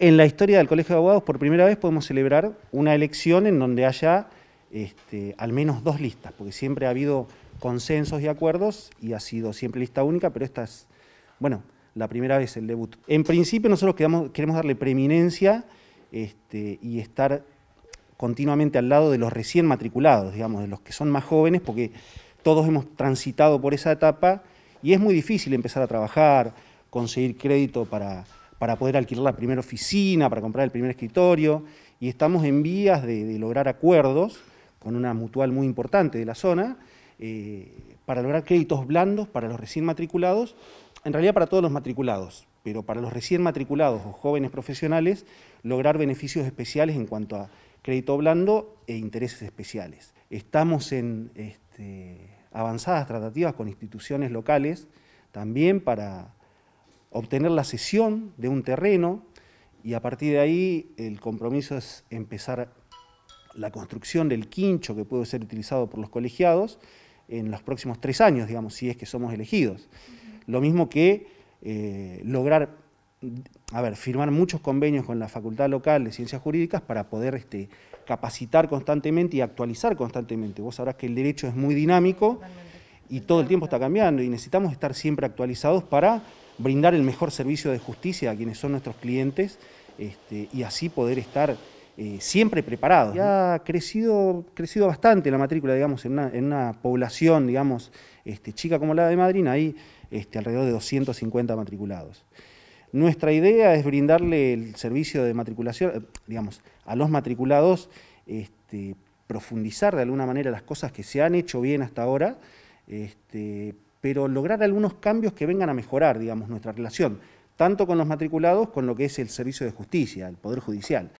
en la historia del Colegio de Abogados, por primera vez podemos celebrar una elección en donde haya este, al menos dos listas, porque siempre ha habido consensos y acuerdos y ha sido siempre lista única, pero esta es, bueno, la primera vez el debut. En principio nosotros queremos, queremos darle preeminencia este, y estar continuamente al lado de los recién matriculados, digamos, de los que son más jóvenes, porque todos hemos transitado por esa etapa y es muy difícil empezar a trabajar, conseguir crédito para para poder alquilar la primera oficina, para comprar el primer escritorio, y estamos en vías de, lograr acuerdos con una mutual muy importante de la zona, eh, para lograr créditos blandos para los recién matriculados, en realidad para todos los matriculados, pero para los recién matriculados o jóvenes profesionales, lograr beneficios especiales en cuanto a crédito blando e intereses especiales. Estamos en este, avanzadas tratativas con instituciones locales también para obtener la cesión de un terreno y a partir de ahí el compromiso es empezar la construcción del quincho que puede ser utilizado por los colegiados en los próximos tres años, digamos, si es que somos elegidos. Lo mismo que eh, lograr, a ver, firmar muchos convenios con la Facultad Local de Ciencias Jurídicas para poder este, capacitar constantemente y actualizar constantemente. Vos sabrás que el derecho es muy dinámico y todo el tiempo está cambiando y necesitamos estar siempre actualizados para brindar el mejor servicio de justicia a quienes son nuestros clientes este, y así poder estar eh, siempre preparados. Ya ha crecido, crecido bastante la matrícula, digamos, en una, población, digamos, este, chica como la de Madrid, hay este, alrededor de 250 matriculados. Nuestra idea es brindarle el servicio de matriculación, eh, digamos, a los matriculados, profundizar de alguna manera las cosas que se han hecho bien hasta ahora, pero lograr algunos cambios que vengan a mejorar, digamos, nuestra relación, tanto con los matriculados, con lo que es el servicio de justicia, el Poder Judicial.